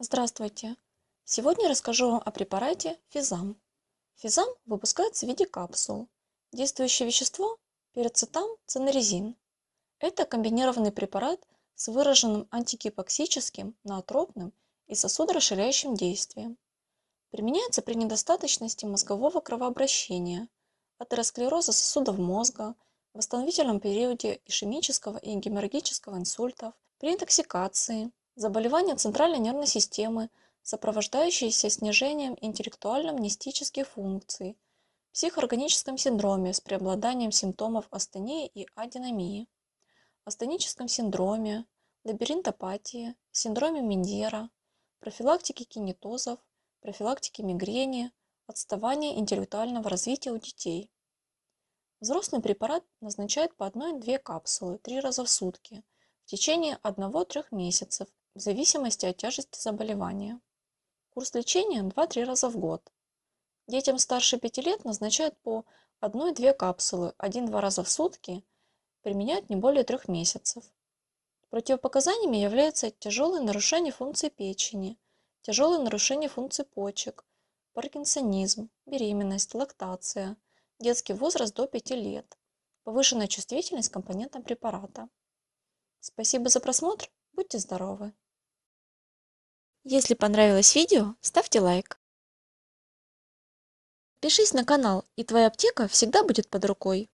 Здравствуйте! Сегодня расскажу вам о препарате Физам. Физам выпускается в виде капсул. Действующее вещество – перцетам цинорезин. Это комбинированный препарат с выраженным антигипоксическим, наотропным и сосудорасширяющим действием. Применяется при недостаточности мозгового кровообращения, атеросклероза сосудов мозга, восстановительном периоде ишемического и геморрагического инсультов, при интоксикации, Заболевания центральной нервной системы, сопровождающиеся снижением интеллектуально-мнестических функций, психоорганическом синдроме с преобладанием симптомов астении и адинамии, астеническом синдроме, лабиринтопатии, синдроме Мендера, профилактике кинетозов, профилактике мигрени, отставание интеллектуального развития у детей. Взрослый препарат назначает по 1-2 капсулы 3 раза в сутки в течение 1-3 месяцев в зависимости от тяжести заболевания. Курс лечения 2-3 раза в год. Детям старше 5 лет назначают по 1-2 капсулы 1-2 раза в сутки, применяют не более 3 месяцев. Противопоказаниями являются тяжелые нарушения функции печени, тяжелые нарушения функции почек, паркинсонизм, беременность, лактация, детский возраст до 5 лет, повышенная чувствительность к компонентам препарата. Спасибо за просмотр, будьте здоровы! Если понравилось видео, ставьте лайк. Пишись на канал, и твоя аптека всегда будет под рукой.